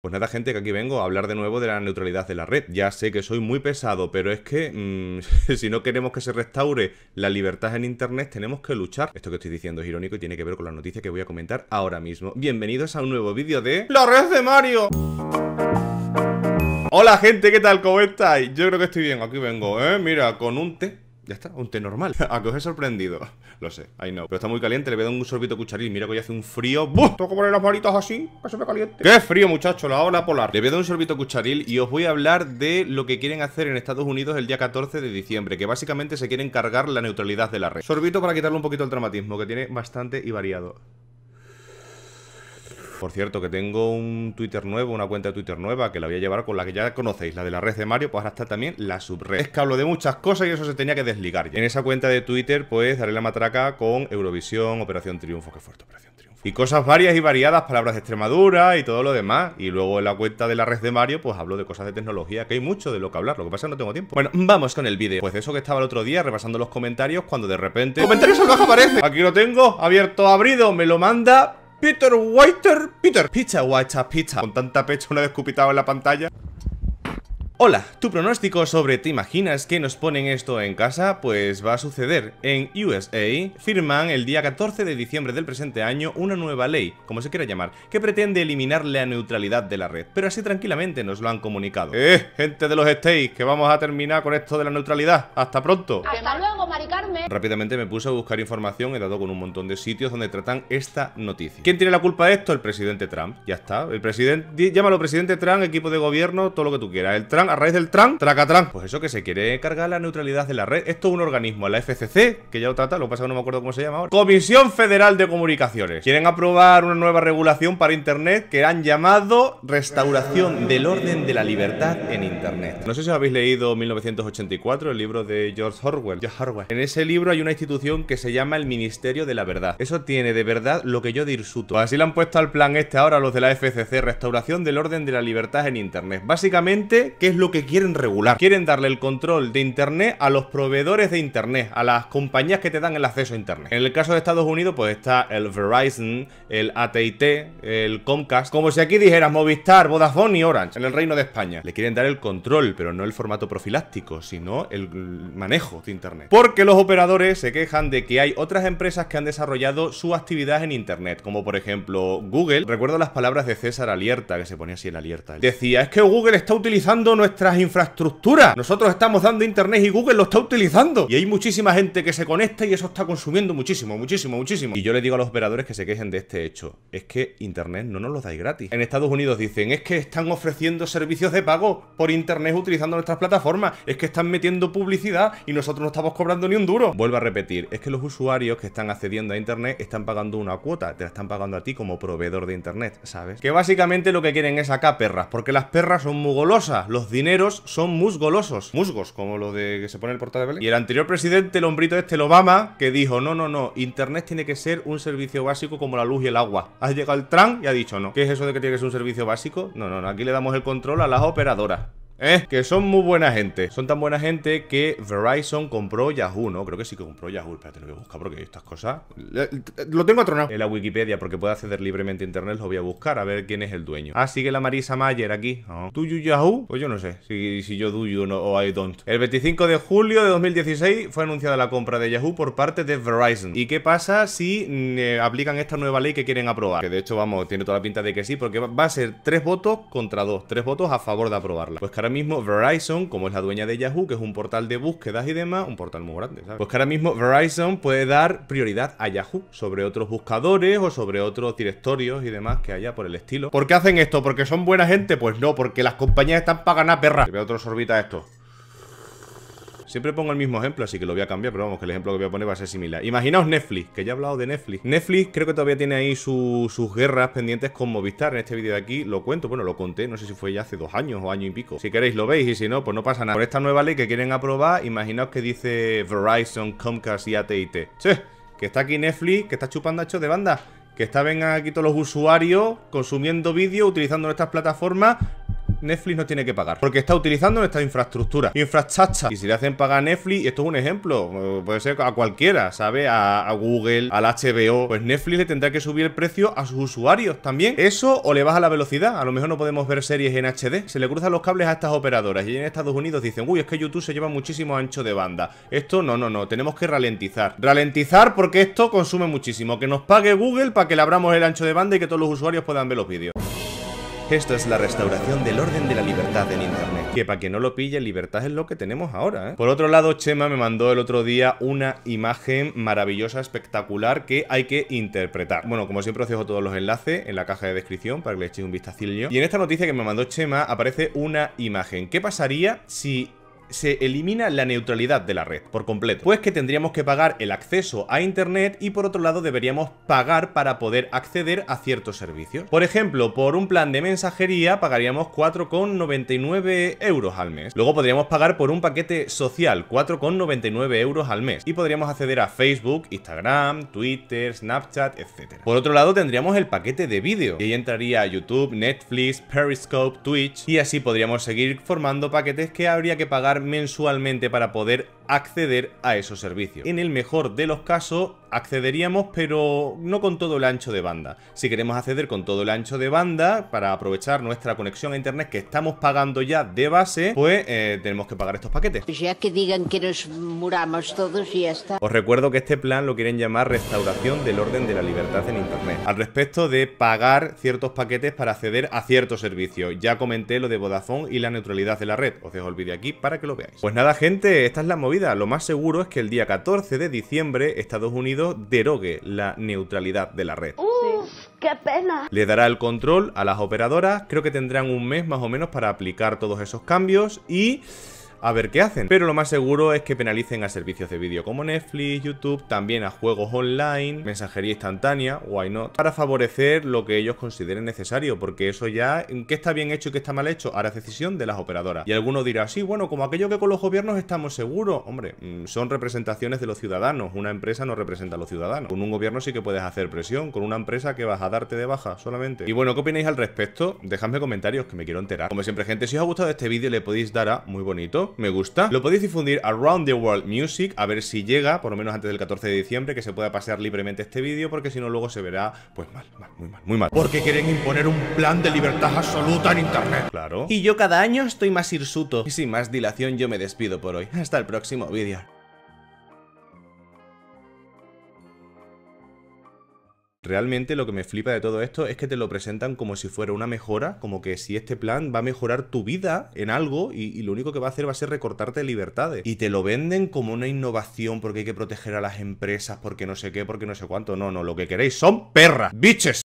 Pues nada, gente, que aquí vengo a hablar de nuevo de la neutralidad de la red. Ya sé que soy muy pesado, pero es que mm, si no queremos que se restaure la libertad en Internet, tenemos que luchar. Esto que estoy diciendo es irónico y tiene que ver con la noticia que voy a comentar ahora mismo. Bienvenidos a un nuevo vídeo de... ¡La red de Mario! Hola, gente, ¿qué tal? ¿Cómo estáis? Yo creo que estoy bien, aquí vengo, ¿eh? Mira, con un té ya está, un té normal. A que os he sorprendido. Lo sé, ahí no. Pero está muy caliente, le voy a dar un sorbito cucharil. Mira que hoy hace un frío. Tengo que poner las manitas así, que se me caliente. ¡Qué frío, muchacho! La ola polar. Le voy a dar un sorbito cucharil y os voy a hablar de lo que quieren hacer en Estados Unidos el día 14 de diciembre, que básicamente se quieren cargar la neutralidad de la red. Sorbito para quitarle un poquito el traumatismo que tiene bastante y variado. Por cierto, que tengo un Twitter nuevo, una cuenta de Twitter nueva, que la voy a llevar con la que ya conocéis, la de la red de Mario, pues ahora está también la subred. Es que hablo de muchas cosas y eso se tenía que desligar ya. En esa cuenta de Twitter, pues daré la matraca con Eurovisión, Operación Triunfo, que fuerte Operación Triunfo y cosas varias y variadas, palabras de Extremadura y todo lo demás. Y luego en la cuenta de la red de Mario, pues hablo de cosas de tecnología, que hay mucho de lo que hablar. Lo que pasa es que no tengo tiempo. Bueno, vamos con el vídeo. Pues eso que estaba el otro día repasando los comentarios, cuando de repente. ¡Comentarios al caja aparece! Aquí lo tengo, abierto, abrido, me lo manda. Peter Whiter, Peter, pizza Whiter, pizza. Con tanta una una escupitado en la pantalla. Hola, tu pronóstico sobre ¿te imaginas que nos ponen esto en casa? Pues va a suceder. En USA firman el día 14 de diciembre del presente año una nueva ley, como se quiera llamar, que pretende eliminar la neutralidad de la red, pero así tranquilamente nos lo han comunicado. ¡Eh, gente de los states, que vamos a terminar con esto de la neutralidad! ¡Hasta pronto! Rápidamente me puse a buscar información, he dado con un montón de sitios donde tratan esta noticia. ¿Quién tiene la culpa de esto? El presidente Trump. Ya está. El presidente, llámalo presidente Trump, equipo de gobierno, todo lo que tú quieras. El Trump, a raíz del Trump, traca Trump. Pues eso que se quiere cargar la neutralidad de la red. Esto es un organismo, la FCC, que ya lo trata, lo que pasa que no me acuerdo cómo se llama ahora. Comisión Federal de Comunicaciones. Quieren aprobar una nueva regulación para Internet que han llamado Restauración del Orden de la Libertad en Internet. No sé si habéis leído 1984, el libro de George Orwell. George Orwell. En ese libro hay una institución que se llama el Ministerio de la Verdad. Eso tiene de verdad lo que yo dirsuto. así le han puesto al plan este ahora los de la FCC, restauración del orden de la libertad en Internet. Básicamente, ¿qué es lo que quieren regular? Quieren darle el control de Internet a los proveedores de Internet, a las compañías que te dan el acceso a Internet. En el caso de Estados Unidos, pues está el Verizon, el AT&T, el Comcast. Como si aquí dijeras Movistar, Vodafone y Orange, en el Reino de España. Le quieren dar el control, pero no el formato profiláctico, sino el manejo de Internet. Porque los operadores operadores se quejan de que hay otras empresas que han desarrollado su actividad en Internet, como por ejemplo Google. Recuerdo las palabras de César Alierta, que se ponía así en alerta. Decía, es que Google está utilizando nuestras infraestructuras. Nosotros estamos dando Internet y Google lo está utilizando. Y hay muchísima gente que se conecta y eso está consumiendo muchísimo, muchísimo, muchísimo. Y yo le digo a los operadores que se quejen de este hecho. Es que Internet no nos lo dais gratis. En Estados Unidos dicen, es que están ofreciendo servicios de pago por Internet utilizando nuestras plataformas. Es que están metiendo publicidad y nosotros no estamos cobrando ni un duro. Vuelvo a repetir, es que los usuarios que están accediendo a Internet están pagando una cuota, te la están pagando a ti como proveedor de Internet, ¿sabes? Que básicamente lo que quieren es acá perras, porque las perras son muy los dineros son musgolosos, musgos, como lo de que se pone el portal de Belén. Y el anterior presidente, el hombrito este, el Obama, que dijo, no, no, no, Internet tiene que ser un servicio básico como la luz y el agua. Has llegado el Trump y ha dicho no. ¿Qué es eso de que tiene que ser un servicio básico? No, no, no, aquí le damos el control a las operadoras. ¿eh? Que son muy buena gente. Son tan buena gente que Verizon compró Yahoo, ¿no? Creo que sí que compró Yahoo. Espérate, lo que buscar porque estas cosas... Eh, eh, lo tengo atronado en la Wikipedia porque puede acceder libremente a internet. Lo voy a buscar a ver quién es el dueño. Ah, sigue la Marisa Mayer aquí. Ah. ¿Tuyu Yahoo? Pues yo no sé si, yo do you o I don't. El 25 de julio de 2016 fue anunciada la compra de Yahoo por parte de Verizon. ¿Y qué pasa si mm, eh, aplican esta nueva ley que quieren aprobar? Que de hecho, vamos, tiene toda la pinta de que sí porque va a ser tres votos contra dos. Tres votos a favor de aprobarla. Pues caray, ahora mismo Verizon, como es la dueña de Yahoo, que es un portal de búsquedas y demás, un portal muy grande, ¿sabes? Pues que ahora mismo Verizon puede dar prioridad a Yahoo sobre otros buscadores o sobre otros directorios y demás que haya por el estilo. ¿Por qué hacen esto? ¿Porque son buena gente? Pues no, porque las compañías están a perra. Que veo otro sorbita esto. Siempre pongo el mismo ejemplo, así que lo voy a cambiar, pero vamos, que el ejemplo que voy a poner va a ser similar. Imaginaos Netflix, que ya he hablado de Netflix. Netflix creo que todavía tiene ahí sus guerras pendientes con Movistar. En este vídeo de aquí lo cuento, bueno, lo conté, no sé si fue ya hace dos años o año y pico. Si queréis lo veis y si no, pues no pasa nada. Por esta nueva ley que quieren aprobar, imaginaos que dice Verizon, Comcast y AT&T. Che, que está aquí Netflix, que está chupando hecho de banda que está vengan aquí todos los usuarios consumiendo vídeo, utilizando estas plataformas, Netflix no tiene que pagar. Porque está utilizando nuestra infraestructura. Infraestructura Y si le hacen pagar a Netflix, y esto es un ejemplo, eh, puede ser a cualquiera, ¿sabe? A, a, Google, al HBO. Pues Netflix le tendrá que subir el precio a sus usuarios también. Eso o le baja la velocidad. A lo mejor no podemos ver series en HD. Se le cruzan los cables a estas operadoras. Y en Estados Unidos dicen, uy, es que YouTube se lleva muchísimo ancho de banda. Esto no, no, no. Tenemos que ralentizar. Ralentizar porque esto consume muchísimo. Que nos pague Google para que le abramos el ancho de banda y que todos los usuarios puedan ver los vídeos. Esto es la restauración del orden de la libertad en internet. Que para que no lo pille, libertad es lo que tenemos ahora, ¿eh? Por otro lado, Chema me mandó el otro día una imagen maravillosa, espectacular, que hay que interpretar. Bueno, como siempre os dejo todos los enlaces en la caja de descripción para que le echéis un vistacillo. Y en esta noticia que me mandó Chema aparece una imagen. ¿Qué pasaría si se elimina la neutralidad de la red por completo, pues que tendríamos que pagar el acceso a internet y por otro lado deberíamos pagar para poder acceder a ciertos servicios. Por ejemplo, por un plan de mensajería pagaríamos 4,99 euros al mes. Luego podríamos pagar por un paquete social 4,99 euros al mes y podríamos acceder a Facebook, Instagram, Twitter, Snapchat, etc. Por otro lado tendríamos el paquete de vídeo y ahí entraría YouTube, Netflix, Periscope, Twitch y así podríamos seguir formando paquetes que habría que pagar mensualmente para poder acceder a esos servicios. En el mejor de los casos, accederíamos, pero no con todo el ancho de banda. Si queremos acceder con todo el ancho de banda para aprovechar nuestra conexión a internet que estamos pagando ya de base, pues eh, tenemos que pagar estos paquetes. Pues ya que digan que nos muramos todos y ya está. Os recuerdo que este plan lo quieren llamar restauración del orden de la libertad en internet. Al respecto de pagar ciertos paquetes para acceder a ciertos servicios. Ya comenté lo de Vodafone y la neutralidad de la red. Os dejo el vídeo aquí para que lo veáis. Pues nada, gente, esta es la movida lo más seguro es que el día 14 de diciembre Estados Unidos derogue la neutralidad de la red. Uf, ¡Qué pena! Le dará el control a las operadoras, creo que tendrán un mes más o menos para aplicar todos esos cambios y a ver qué hacen. Pero lo más seguro es que penalicen a servicios de vídeo como Netflix, YouTube, también a juegos online, mensajería instantánea, why not, para favorecer lo que ellos consideren necesario, porque eso ya, ¿qué está bien hecho y qué está mal hecho? Ahora es decisión de las operadoras. Y alguno dirá, sí, bueno, como aquello que con los gobiernos estamos seguros, hombre, mm, son representaciones de los ciudadanos, una empresa no representa a los ciudadanos. Con un gobierno sí que puedes hacer presión, con una empresa que vas a darte de baja solamente. Y bueno, ¿qué opináis al respecto? Dejadme comentarios que me quiero enterar. Como siempre, gente, si os ha gustado este vídeo le podéis dar a muy bonito, me gusta. Lo podéis difundir Around the World Music, a ver si llega, por lo menos antes del 14 de diciembre, que se pueda pasear libremente este vídeo, porque si no luego se verá, pues mal, mal, muy mal, muy mal. Porque quieren imponer un plan de libertad absoluta en internet. Claro. Y yo cada año estoy más hirsuto. Y sin más dilación yo me despido por hoy. Hasta el próximo vídeo. Realmente lo que me flipa de todo esto es que te lo presentan como si fuera una mejora, como que si este plan va a mejorar tu vida en algo y, lo único que va a hacer va a ser recortarte libertades. Y te lo venden como una innovación porque hay que proteger a las empresas, porque no sé qué, porque no sé cuánto. No, no, lo que queréis son perras, biches.